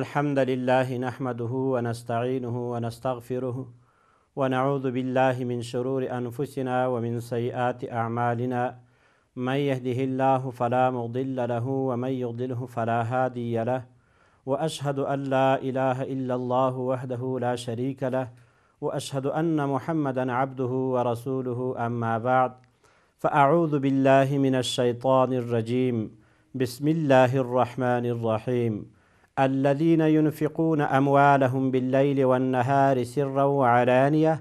الحمد لله نحمده ونستعينه ونستغفره ونعوذ بالله من شرور أنفسنا ومن سيئات أعمالنا من يهده الله فلا مضل له ومن يضله فلا هادي له وأشهد أن لا إله إلا الله وحده لا شريك له وأشهد أن محمدا عبده ورسوله أما بعد فأعوذ بالله من الشيطان الرجيم بسم الله الرحمن الرحيم الذين ينفقون اموالهم باللیل والنهار سرا وعلانیه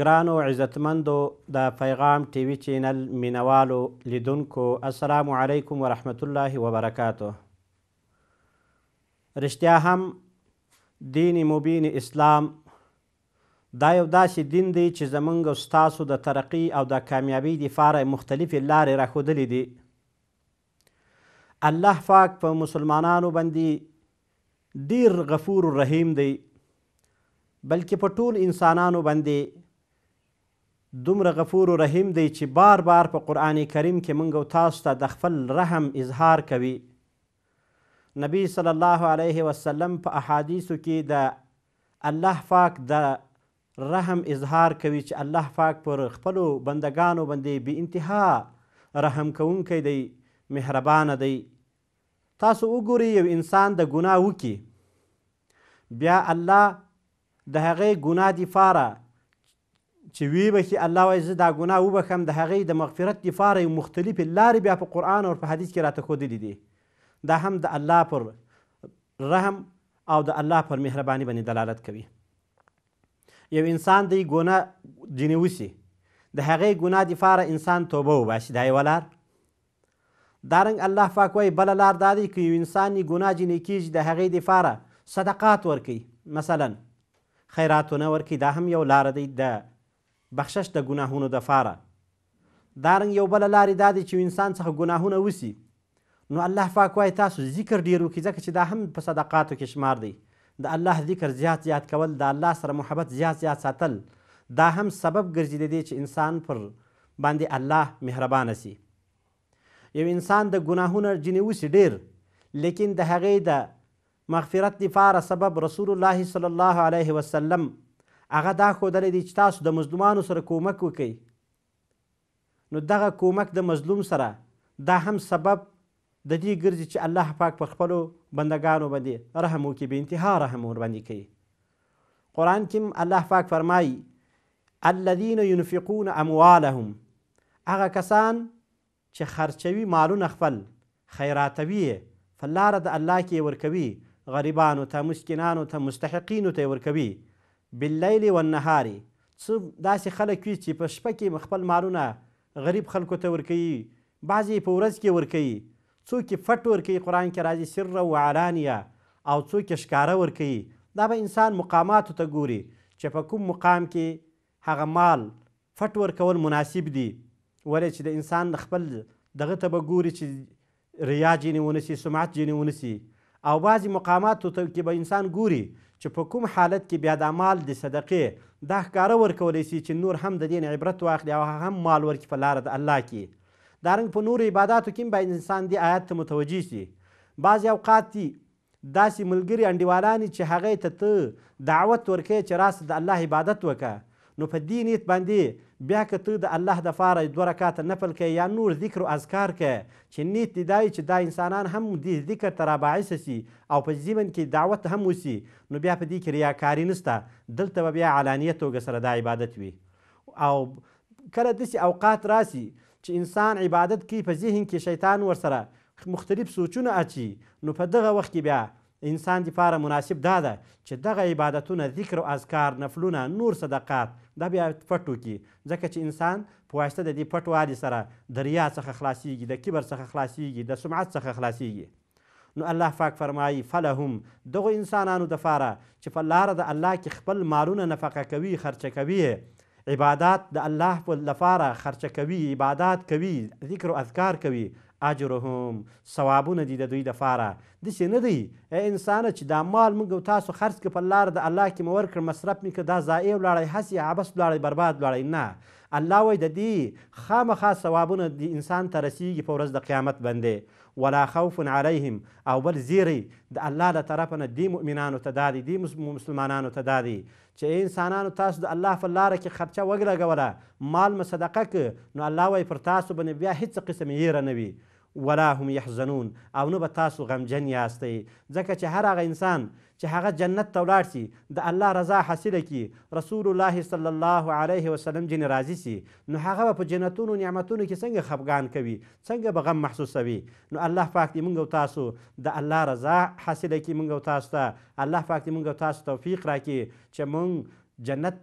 ګرانو عزتمندو د پیغام ټي وي چینل مینوالو لیدونکو السلام علیکم ورحمت الله وبرکاتو رښتیا هم دین مبین اسلام دا یو داسې دین دی چې زمونږ ستاسو د ترقی او د کامیابی دپاره مختلفې لارې راښودلې دي الله پاک په پا مسلمانانو باندې ډیر غفور رحیم دی بلکې په ټول انسانانو باندې دومره غفور رحیم دی چې بار بار په قرآن کریم کې موږ تاسو ته د خپل رحم اظهار کوي نبی صلی الله علیه وسلم په احادیثو کې د الله پاک د رحم اظهار کوي چې الله پاک پر خپلو بندگانو باندې بی انتها رحم کوونکی دی مهربانه دی تاسو وګورئ یو انسان د ګناه وکي بیا الله د هغې ګناه دفاره چې وی بخي الله وایي زه دا ګناه وبخم د هغې د مغفرت دفاره یو مختلفې لارې بیا په قرآن او په حدیث کې راته ښودلې دي دا هم د الله پر رحم او د الله پر مهرباني باندې دلالت کوي یو انسان دی ګناه ځینې وسي د هغې ګناه دفاره انسان توبه وباسي دا یوه لار دارنګ الله پاک وایي بله لار دا دی که یو انسان یې ګناه جینې کیږي د هغې دپاره صدقات ورکوي مثلا خیراتونه ورکوي دا هم یو لاره دی د بخشش د ګناهونو دپاره دارنګ یو بله لارې دا دی چې انسان څخه ګناهونه وسی نو الله پاک وایي تاسو ذکر ډیر وکړي ځکه چې دا هم په صدقاتو کې شمار دی د الله ذکر زیات زیات کول د الله سره محبت زیات زیات ساتل دا هم سبب ګرځېدی دی چې انسان پر باندې الله مهربانه سي یو انسان د ګناهونه ځینې وسي ډیر لیکن د هغې د مغفرت دپاره سبب رسول الله صلی الله علیه وسلم هغه دا ښودلی دی چې تاسو د مظلومانو سره کومک وکئ نو دغه کومک د مظلوم سره دا هم سبب د دې ګرځي چې الله پاک په خپلو بندگانو باندې رحم وکړي به انتها رحم ورباندې کوي قرآن کې الله پاک فرمایي الذین ينفقون اموالهم هغه کسان چې خرچوي مالونه خپل خیراتوي په لاره د الله کې ورکوي غریبانو ته مسکینانو ته مستحقینو ته ورکوي باللیل والنهار څه داسې خلک وي چې په شپه کې خپل مالونه غریب خلکو ته ورکوي بعضې په ورځ کې ورکوي څوک یې فټ ورکوي قرآن کې راځي سره و علانیه او څوک یې ښکاره ورکوي دا به انسان مقاماتو ته ګوري چې په کوم مقام کې هغه مال فټ ورکول مناسب دی ولې چې د انسان د خپل دغه ته به ګوري چې ریا جینې ونه سي سمعت جینې ونه سي او بعضې مقاماتو ته کې به انسان ګوري چې په کوم حالت کې بیا د مال د صدقې دا ښکاره ورکولی سي چې نور هم د دین عبرت واخلي او هم مال ورکړي په لاره د الله کې دارنګ په نورو عباداتو کې به انسان دې آیات ته متوجه سي بعضې اوقات دي داسې ملګري انډیوالانې چې هغې ته ته دعوت ورکوې چې راسه د الله عبادت وکړه نو په دې نیت باندې بیا که ته د الله دپاره دوه رکاته نفل کوې یا نور ذکر و اذکار کوې چې نیت دې دا چې دا انسانان هم دې ذکر ته راباعثه سي او په ژمن کې دعوت هم وسي نو بیا په دې کې ریاکاري نسته دلته به بیا علانیت توګه سره دا عبادت وي او کله داسې اوقات راسي چې انسان عبادت کوي په ذهن کې شیطان ورسره مختلف سوچونه اچي نو په دغه وخت کې بیا انسان دپاره مناسب دا ده چې دغه عبادتونه ذکر او اذکار نفلونه نور صدقات دا بیا پټ وکړي ځکه چې انسان په واسطه د دې پټ والي سره د ریا څخه خلاصیږي د کبر څخه خلاصیږي د سمعت څخه خلاصیږي نو الله پاک فرمایي فلهم دغو انسانانو دپاره چې په لاره د الله کې خپل مالونه نفقه کوي خرچه کوي عبادات د الله لپاره خرچه کوي عبادات کوي ذکر او اذکار کوي اجرهم ثوابونه دي د دوی دپاره داسې نه دی ای انسانه چې دا مال موږ او تاسو خرڅ کړه په لاره د الله کې مې ورکړ مصرف مې کړه دا ضایع ولاړی هسې عبس ولاړی برباد ولاړی نه الله وایي د دې خامخا ثوابونه د انسان ته رسیږي په ورځ د قیامت باندې ولا خوف علیهم او بل زیری د الله له طرفه نه دې مؤمنانو ته دا دی دې مسلمانانو ته دا دی چې انسانانو تاسو د الله په لاره کې خرچه وګلګوله مال مې صدقه که نو الله وایي پر تاسو باندې بیا هیڅ قسم یېره نه وي ولا هم یحزنون او نه به تاسو غمجن یاستئ ځکه چې هر هغه انسان چې هغه جنت ته ولاړ سي د الله رضا حاصله کړي رسول الله صلی الله علیه وسلم جنې راضي سي نو هغه به په جنتونو نعمتونو کې څنګه خفګان کوي څنګه به غم محسوسوي نو الله پاک دې موږ او تاسو د الله رضا حاصله کړي موږ او تاسو ته الله پاک دې موږ او تاسو توفیق راکړي چې موږ جنت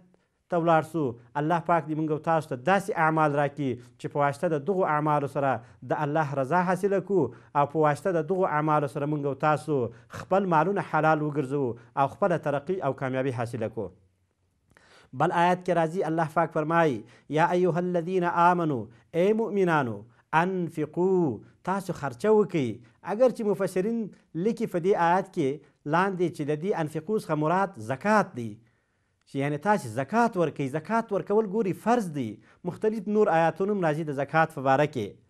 ته ولاړ سو الله پاک دې موږ تاسو ته داسې اعمال راکړي چې په واسطه د دغو اعمالو سره د الله رضا حاصله کو او په واسطه د دغو اعمالو سره موږ تاسو خپل مالونه حلال وګرځو او خپله ترقي او کامیابي حاصله کو بل آیات کې راځي الله پاک فرمایي یا ایها الذین آمنو ای مؤمنانو انفقو تاسو خرچه وکئ اگر چې مفسرین لیکي په دې آیات کې لاندې چې د دې انفقو څخه مراد زکات دی چې یعنی تاسې زکات ورکوئ زکات ورکول ګوري فرض دی مختلف نور آیاتونه هم راځي د زکات په باره کې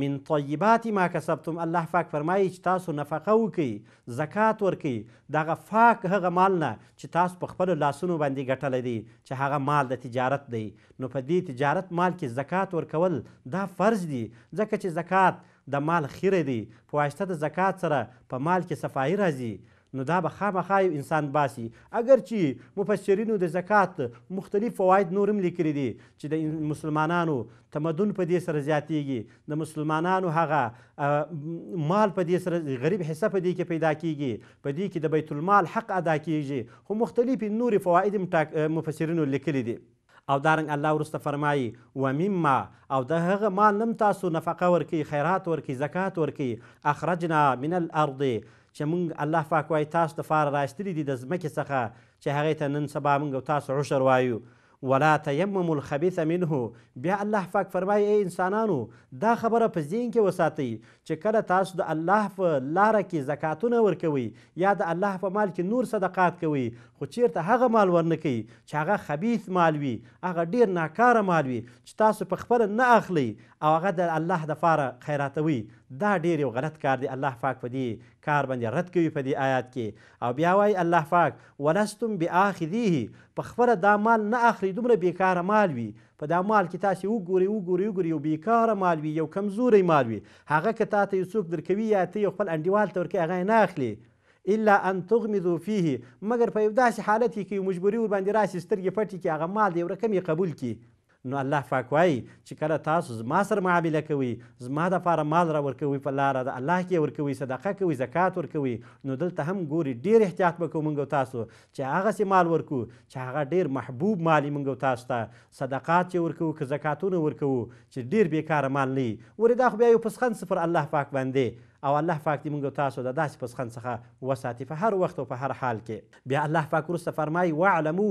من طیبات ما کسبتم الله پاک فرمایي چې تاسو نفقه وکئ زکات ورکئ دغه پاک هغه مال نه چې تاسو په خپلو لاسونو باندې ګټلی دی چې هغه مال د تجارت دی نو په دې تجارت مال کې زکات ورکول دا فرض دی ځکه چې زکات د مال خیره دی په واسطه د زکات سره په مال کې صفایي راځي نو دا به خامخا یو انسان باسي اگر چې مفسرینو د زکات مختلف فواید نور هم لیکلي دي چې د مسلمانانو تمدن په دې سره زیاتیږي د مسلمانانو هغه مال په دې سره غریب حصه په دې کې پیدا کیږي په دې کې د بیت المال حق ادا کیږي خو مختلف نور فواید مفسرینو لیکلي دي او دارنګ الله ورسته فرمایي و مما او د هغه مال نم تاسو نفقه ورکی خیرات ورکی زکات ورکی اخرجنا من الارض چې موږ الله پاک وایي تاسو دپاره راایستلي دي د ځمکې څخه چې هغې ته نن سبا موږ او تاسو عشر وایو ولا تیمموا الخبیث منه بیا الله پاک فرمایي ای انسانانو دا خبره په ذهن کې وساتئ چې کله تاسو د الله په لاره کې زکاتونه ورکوئ یا د الله په مال کې نور صدقات کوئ خو چیرته هغه مال ورنکوئ چې هغه خبیث مال وي هغه ډیر ناکاره مال وي چې تاسو په خپله نه اخلئ او هغه د الله دپاره خیراتوئ دا ډیر یو غلط کار دی الله پاک په دې کار باندې رد کوي په دې آیات کې او بیا وایي الله پاک ولستم بآخذیه په خپله دا مال نه اخلي دومره بیکاره مال وي په دا مال کې تاسې وګورئ وګورئ وګورئ یو بیکاره مال وي یو کمزوری مال وي هغه که تا ته یو څوک درکوي یا ته یو خپل انډیوال ته ورکوي هغه یې نه اخلي الا ان تغمضوا فيه مگر په یو داسې حالت کې مجبوري ور باندې راشي سترګې پټې کې هغه مال دی ورکم یې قبول کی نو الله پاک وایي چې کله تاسو زما سره معامله کوي زما دپاره مال را ورکوي په لاره د الله کې ورکوي صدقه کوي زکات ورکوي نو دلته هم ګوري ډیر احتیاط به کوو موږ تاسو چې هغسې مال ورکو چې هغه ډیر محبوب مالی موږ تاسو ته صدقات چې ورکوو که زکاتونه ورکوو چې ډیر بیکاره مال نه وي ورې دا خو بیا یو پسخن صفر الله پاک باندې او الله پاک دې موږ تاسو د داسې پسخند څخه وساتي په هر وخت او په هر حال کې بیا الله پاک وروسته فرمایي واعلمو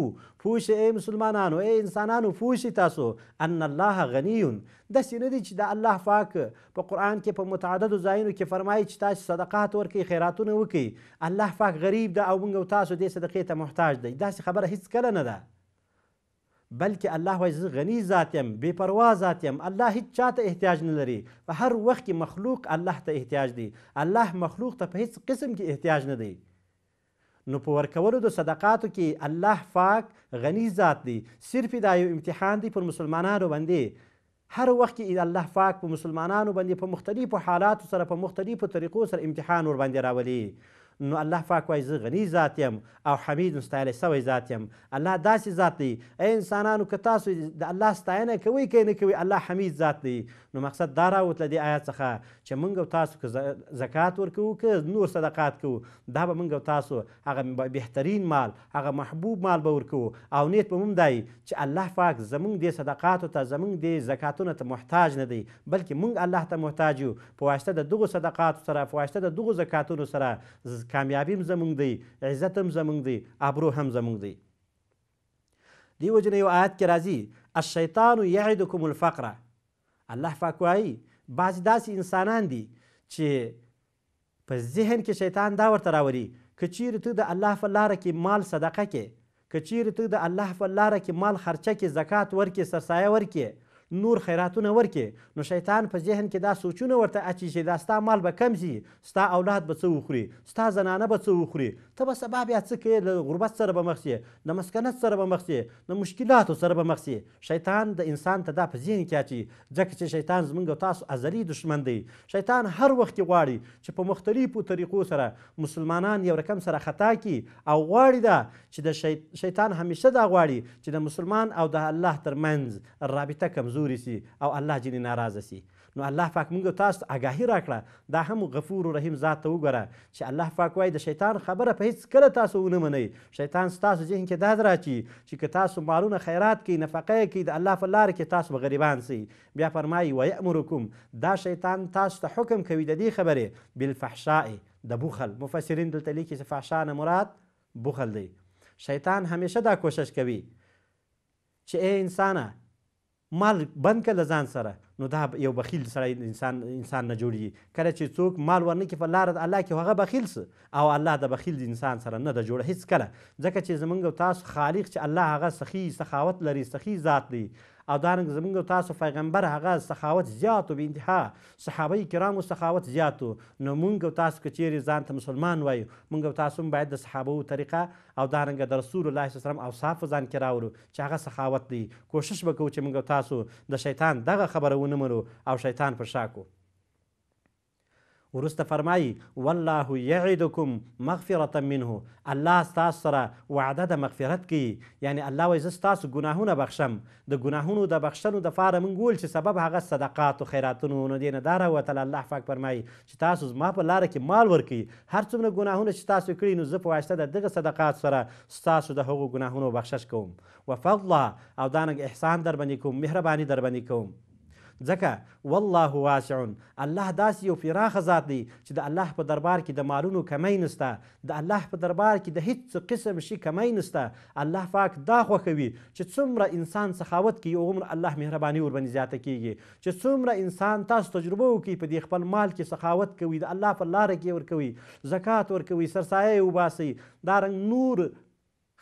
پوه شئ ای مسلمانانو ای انسانانو پوه شئ تاسو ان الله غنی داسې نه دی چې د الله پاک په قرآن کې په متعددو ځایونو کې فرمایي چې تاسو صدقات ورکړئ خیراتونه وکړئ الله پاک غریب ده او موږ تاسو دې صدقې ته محتاج دی داسې خبره هیڅ کله نه ده بلکې الله وایي زه غني ذات یم بې پروا ذات یم الله هیڅ چا ته احتیاج نه لري په هر وخت کې مخلوق الله ته احتیاج دی الله مخلوق ته په هیڅ قسم کې احتیاج نه دی نو په ورکولو د صدقاتو کې الله پاک غني ذات دی صرف دا یو امتحان دی پر مسلمانانو باندې هر وخت کې الله پاک په مسلمانانو باندې په مختلفو حالاتو سره په مختلفو طریقو سره امتحان ور باندې راولي نو الله پاک وایي زه غني ذات یم او حمید ستایلی سوی ذات یم الله داسې ذات دی ای انسانانو که تاسو د الله ستاینه کوئ که نه کوئ الله حمید ذات دی نو مقصد دا راوت له دې آیات څخه چې موږ او تاسو که زکات ورکوو که نور صدقات کوو دا به موږ او تاسو هغه بهترین مال هغه محبوب مال به ورکوو او نیت به موږ دی چې الله پاک زموږ دې صدقاتو ته زموږ دې زکاتونو ته محتاج نه دی بلکې موږ الله ته محتاج یو په واسطه د دغو صدقاتو سره په واسطه د دغو زکاتونو سره کامیابی هم زمونږ دی عزت هم زمونږ دی ابرو هم زمونږ دی دې وجې نه یو آیت کې راځي الشیطان یعدکم الفقر الله پاک وایي بعضې داسې انسانان دي چې په ذهن کې شیطان دا ورته راوري که چیرې ته د الله په لاره کې مال صدقه کې که چیرې ته د الله په لاره کې مال خرچه کې زکات ورکې سرسایه ورکې نور خیراتونه ورکې نو شیطان په ذهن کې دا سوچونه ورته اچي چې دا ستا مال به کم شي ستا اولاد به څه وخوري ستا زنانه به څه وخوري ته به سبا بیا څه کوې له غربت سره به مخ سې له مسکنت سره به مخ سې له مشکلاتو سره به مخ سې شیطان د انسان ته دا په ذهن کې اچي ځکه چې شیطان زموږ او تاسو ازلي دښمن دی شیطان هر وخت کې غواړي چې په مختلفو طریقو سره مسلمانان یو رقم سره خطا کی او غواړي دا چې د شیطان همیشه دا غواړي چې د مسلمان او د الله ترمنځ رابطه کمزور کمزوري سي او الله ځینې ناراضه سي نو الله پاک موږ تاسو ته آګاهي راکړه دا هم غفور رحیم ذات ته وګوره چې الله پاک وایي د شیطان خبره په هیڅ کله تاسو ونه منئ شیطان ستاسو ذهن کې دا راچی چې که تاسو مالونه خیرات کوي نفقه کوي د الله په لاره کې تاسو به غریبان سئ بیا فرمایي ویامرکم دا شیطان تاسو ته حکم کوي د دې خبرې بالفحشاء د بخل مفسرین دلته لیکي چې فحشا نه مراد بخل دی شیطان همیشه دا کوشش کوي چې ای انسانه مال بند که له ځان سره نو دا یو بخیل سړی انسان انسان نه جوړیږي کله چې څوک مال ورنه کړي په لاره د الله کې هغه بخیل سه او الله د بخیل انسان سره نه ده جوړه هیڅکله ځکه چې زمونږ تاسو خالق چې الله هغه سخي سخاوت لري سخي ذات دی او دارنګ زمونږ تاسو پیغمبر هغه سخاوت زیات او بانتها صحابه کرامو سخاوت زیات نو مونږ تاسو که چیرې ځان ته مسلمان وایو مونږ تاسو باید د صحابه طریقه او دارنګ د رسول الله صلی الله علیه وسلم اوصاف ځان کې راوړو چې هغه سخاوت دی کوشش وکړو چې مونږ تاسو د شیطان دغه خبره ونه منو او شیطان پر شاکو ورسته فرمایي والله یعدکم مغفرة منه الله ستاسو سره وعده د مغفرت کوي یعنی الله وایي زه ستاسو ګناهونه بخشم د ګناهونو د بخښنو دپاره موږ وویل چې سبب هغه صدقات و خیراتونو نو دې نه دا راوتله الله پاک فرمایي چې تاسو زما په لاره کې مال ورکوي هر څومره ګناهونه چې تاسو کړي نو زه په واسطه د دغه صدقات سره ستاسو د هغو ګناهونو بخشش کوم وفضله او دانګ احسان در باندې کوم مهرباني در باندې کوم ځکه والله واسع الله داسې یو پراخه ذات دی چې د الله په دربار کې د مالونو کمی نسته د الله په دربار کې د هیڅ قسم شي کمی نسته الله پاک دا خوښوي چې څومره انسان سخاوت کوي هغومره الله مهرباني ورباندې زیاته کیږي چې څومره انسان تاسو تجربه وکړي په دې خپل مال کې سخاوت کوي د الله په لاره کې ورکوي زکات ورکوي سرسایه یې وباسي دارنګ نور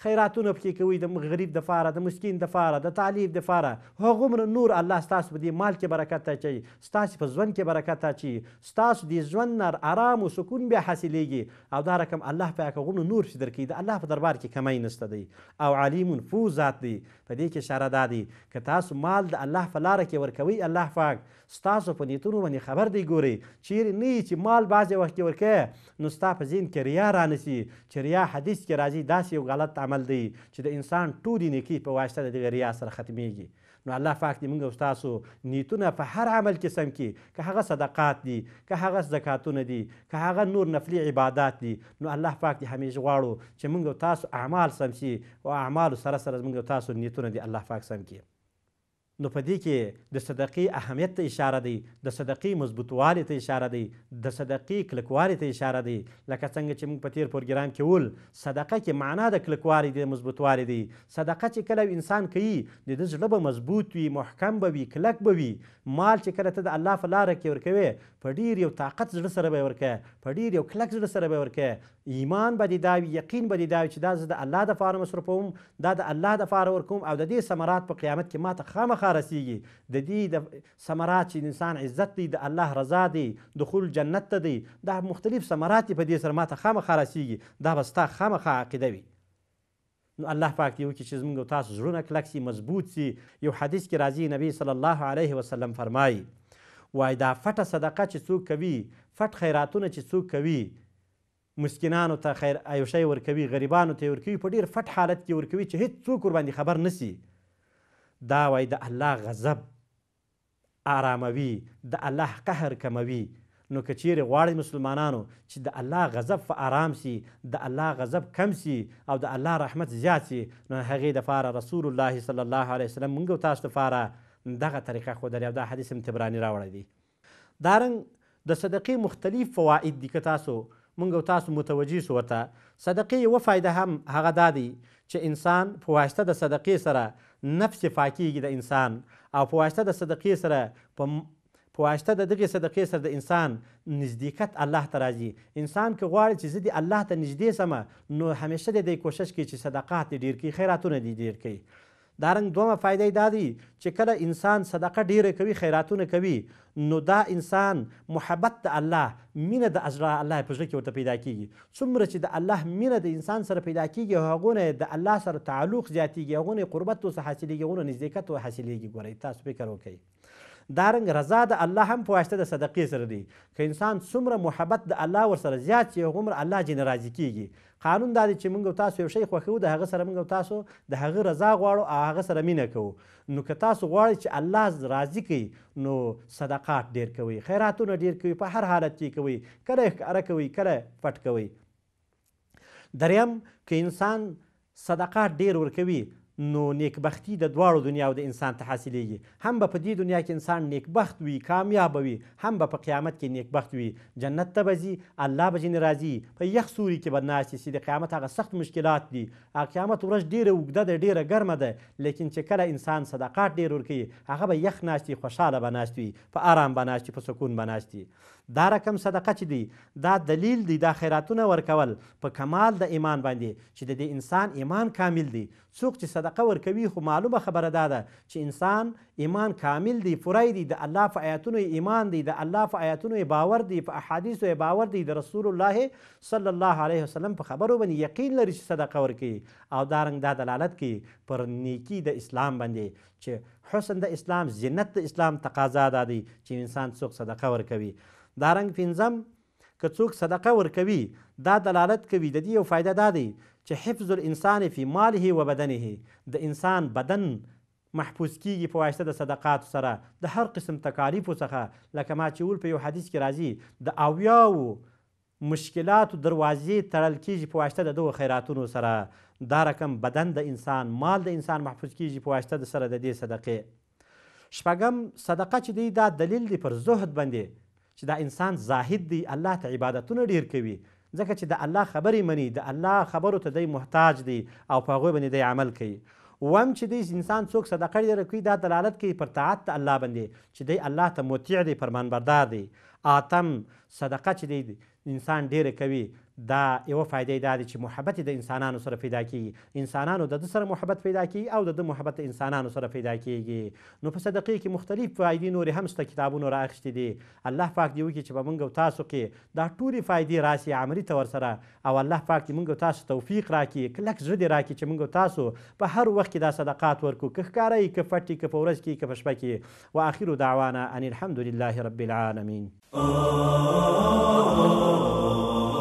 خیراتونه پکې کوئ د غریب دپاره د مسکین دپاره د تعلیم دپاره هغومره نور الله ستاسو په دې مال کې برکت اچوي ستاسې په ژوند کې برکت اچوي ستاسو د ژوند نه ارام او سکون بیا حاصلیږي او دا رقم الله په هغومره نور چې درکوي د الله په دربار کې کمی نسته دی او علیمون فو ذات دی په دې کې اشاره دا دی که تاسو مال د الله په لاره کې ورکوئ الله پاک ستاسو په نیتونو باندې خبر دی ګوري چیرې نه چې مال بعضې وخت کې ورکوې نو ستا په ذهن کې ریا رانسي چې ریا حدیث کې راځي داسې یو غلط عمل دی چې د انسان ټولې نیکۍ په واسطه د دغه ریا سره ختمیږي نو الله پاک دې موږ او ستاسو نیتونه په هر عمل کې سم کړي که هغه صدقات دي که هغه زکاتونه دي که هغه نور نفلي عبادات دي نو الله پاک دې همیشه غواړو چې موږ او تاسو اعمال سم شي او اعمالو سره سره موږ او تاسو نیتونه دي الله پاک سم کړي نو په دې کې د صدقې اهمیت ته اشاره دی د صدقې مضبوطوالي ته اشاره دی د صدقې کلکوالي ته اشاره دی لکه څنګه چې موږ په تیر پروګرام کې ول صدقه کې معنا د کلکوالي دی مضبوطوالي دی صدقه چې کله انسان کوي د ده زړه به مضبوط وي محکم به وي کلک به وي مال چې کله ته د الله په لاره کې ورکوې په ډیر یو طاقت زړه سره به یې ورکوې په ډیر یو کلک زړه سره به یې ورکوې ایمان به دې دا وي یقین به دې دا وي چې دا زه د الله دپاره مصرفوم دا د الله دپاره ورکوم او د دې ثمرات په قیامت کې ما ته خامخا ته رسیږي د دې د ثمرات چې انسان عزت دی د الله رضا دی دخول جنت ته دی دا مختلف ثمرات په دې سره ماته خامخا رسیږي دا به ستا خامخا عقیده وي نو الله پاک دی وکړي چې زموږ تاسو زړونه کلک سي مضبوط سي یو حدیث کې راځي نبی صلی الله علیه وسلم فرمایي وای دا فټه صدقه چې څوک کوي فټ خیراتونه چې څوک کوي مسکینانو ته خیر ایوشی ورکوي غریبانو ته ورکوي په ډیر فټ حالت کې ورکوي چې هیڅ څوک ور باندې خبر نسی دا وای د الله غضب آراموي د الله قهر کموي نو که چیرې غواړئ مسلمانانو چې د الله غضب په آرام سي د الله غضب کم سي او د الله رحمت زیات سي نو هغې دپاره رسول الله صلی الله علیه وسلم موږ او تاسو دپاره دغه طریقه ښودلې او دا حدیث هم تبراني راوړی دی دارنګ د صدقې مختلف فواید دي که تاسو موږ او تاسو متوجه شو ورته صدقې یوه فایده هم هغه دا دی چې انسان په واسطه د صدقې سره نفس صفا کیږي د انسان او په واسطه د صدقې سره په په واسطه د دغې صدقې سره د انسان نزدېکت الله ته راځي انسان که غواړي چې زه د الله ته نږدې سمه نو همیشه د دی کوشش کوي چې صدقات دې ډېر کړي خیراتونه دې ډېر کړي دارنګ دومه فایده دا دی چې کله انسان صدقه ډیره کوي خیراتونه کوي نو دا انسان محبت د الله مینه د اجر الله په ځکه ورته پیدا کیږي څومره چې د الله مینه د انسان سره پیدا کیږي هغونه د الله سره تعلق زیاتیږي هغونه قربت او حاصلېږي هغونه نزدېکت او حاصلېږي ګورئ تاسو فکر وکړئ دارنګ رضا د الله هم په واسطه د صدقې سره دی که انسان څومره محبت د الله ورسره زیات شي هغومره الله جنې راضي کیږي قانون دا دی چې موږ تاسو یو شی خوښو د هغه سره موږ تاسو د هغه رضا غواړو او هغه سره مینه کوو نو که تاسو غواړئ چې الله راضي کړي نو صدقات ډیر کوئ خیراتونه ډیر کوئ په هر حالت کې کوئ کله یې ښکاره کوئ کله پټ کوئ دریم که انسان صدقات ډیر ورکوي نو نیکبختی د دواړو دنیا او د انسان ته حاصلیږي هم به په دې دنیا کې انسان نیکبخت وي کامیاب وي هم به په قیامت کې نیکبخت وي جنت ته به ځي الله به ځینې راځي په یخ سوري کې به ناست چې د قیامت هغه سخت مشکلات دي هغه قیامت ورځ ډیره اوږده ده ډیره ګرمه ده لیکن چې کله انسان صدقات ډیر ورکوي هغه به یخ ناست وي خوشحاله به ناست وي په آرام به ناست وي په سکون به ناست وي دا رقم صدقه چې دی دا دلیل دی دا خیراتونه ورکول په کمال د ایمان باندې چې د دې انسان ایمان کامل دی څوک چې صدقه ورکوي خو معلومه خبره دا ده چې انسان ایمان کامل دی پوری دی د الله په آیاتونو ایمان دی د الله په آیاتونو باور دی په احادیثو باور دی د رسول الله صلی الله علیه وسلم په خبرو باندې یقین لري چې صدقه ورکوي او دارنګ دا دلالت کوي پر نیکی د اسلام باندې چې حسن د اسلام زینت د اسلام تقاضا دا دی چې انسان څوک صدقه ورکوي دا رنګ پنځم که څوک صدقه ورکوي دا دلالت کوي د دې یو فایده دا دی چې حفظ الانسان فی ماله و بدنه د انسان بدن محفوظ کیږي په واسطه د صدقاتو سره د هر قسم تکالیفو څخه لکه ما چې ویل په یو حدیث کې راځي د اویاو مشکلاتو دروازې تړل کیږي په واسطه د دغو خیراتونو سره دا رقم بدن د انسان مال د انسان محفوظ کیږي په واسطه د سره د دې صدقې شپږم صدقه چې دی دا دلیل دی پر زهد باندې چې دا انسان زاهد دی الله ته عبادتونه ډیر کوي ځکه چې د الله خبرې مني د الله خبرو ته دی محتاج دی او په هغوی باندې دی عمل کوي وم چې دی انسان څوک صدقه ډېره کوي دا دلالت کوي پر طاعت د الله باندې چې دی الله ته مطیع دی فرمانبردار دی اتم صدقه چې دی انسان ډېره کوي دا یوه فایده دا دی چې محبت د انسانانو سره پیدا کیږي انسانانو د ده سره محبت پیدا کیږي او د ده محبت انسانانو سره پیدا کیږي نو په صدقې کې مختلف فایدې نورې هم شته کتابونو رااخیستې دي الله پاک دې وکړي چې به موږ او تاسو کې دا ټولې فایدې راسي عملي طور سره او الله پاک دې موږ او تاسو توفیق راکړي کلک زړه دې راکړي چې موږ او تاسو په هر وخت کې دا صدقات ورکړو که ښکاره یي که پټ که په ورځ کې که په شپه کې واخر دعوانا ان الحمد لله رب العالمین Oh, oh, oh, oh.